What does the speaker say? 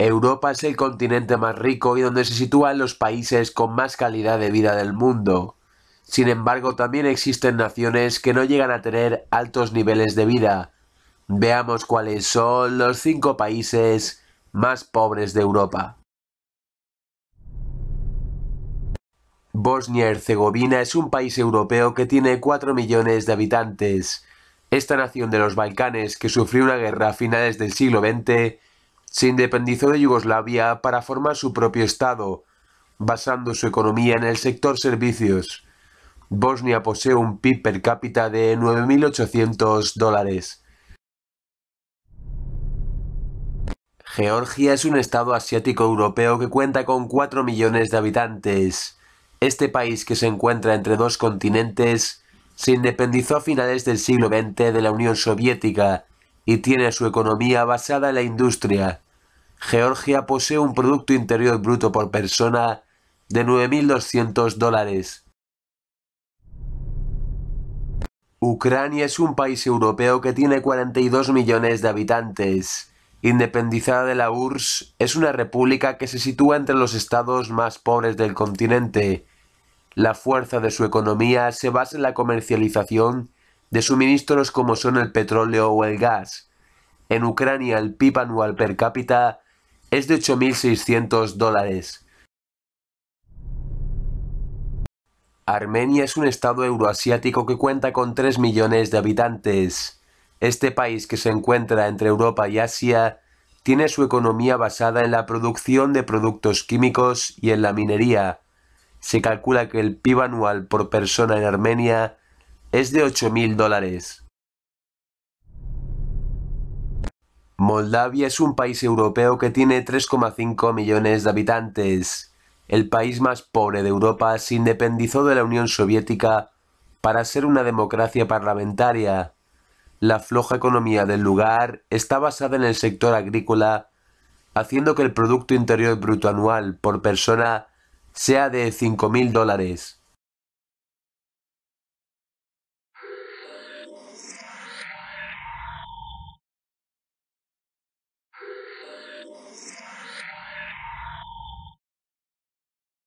Europa es el continente más rico y donde se sitúan los países con más calidad de vida del mundo. Sin embargo, también existen naciones que no llegan a tener altos niveles de vida. Veamos cuáles son los cinco países más pobres de Europa. Bosnia-Herzegovina es un país europeo que tiene 4 millones de habitantes. Esta nación de los Balcanes, que sufrió una guerra a finales del siglo XX, se independizó de Yugoslavia para formar su propio Estado, basando su economía en el sector servicios. Bosnia posee un PIB per cápita de 9.800 dólares. Georgia es un estado asiático europeo que cuenta con 4 millones de habitantes. Este país que se encuentra entre dos continentes se independizó a finales del siglo XX de la Unión Soviética y tiene su economía basada en la industria. Georgia posee un Producto Interior Bruto por persona de 9.200 dólares. Ucrania es un país europeo que tiene 42 millones de habitantes. Independizada de la URSS, es una república que se sitúa entre los estados más pobres del continente. La fuerza de su economía se basa en la comercialización de suministros como son el petróleo o el gas. En Ucrania el PIB anual per cápita es de 8.600 dólares. Armenia es un estado euroasiático que cuenta con 3 millones de habitantes. Este país que se encuentra entre Europa y Asia tiene su economía basada en la producción de productos químicos y en la minería. Se calcula que el PIB anual por persona en Armenia es de 8.000 dólares. Moldavia es un país europeo que tiene 3,5 millones de habitantes. El país más pobre de Europa se independizó de la Unión Soviética para ser una democracia parlamentaria. La floja economía del lugar está basada en el sector agrícola, haciendo que el Producto Interior Bruto Anual por persona sea de 5.000 dólares. Thank you.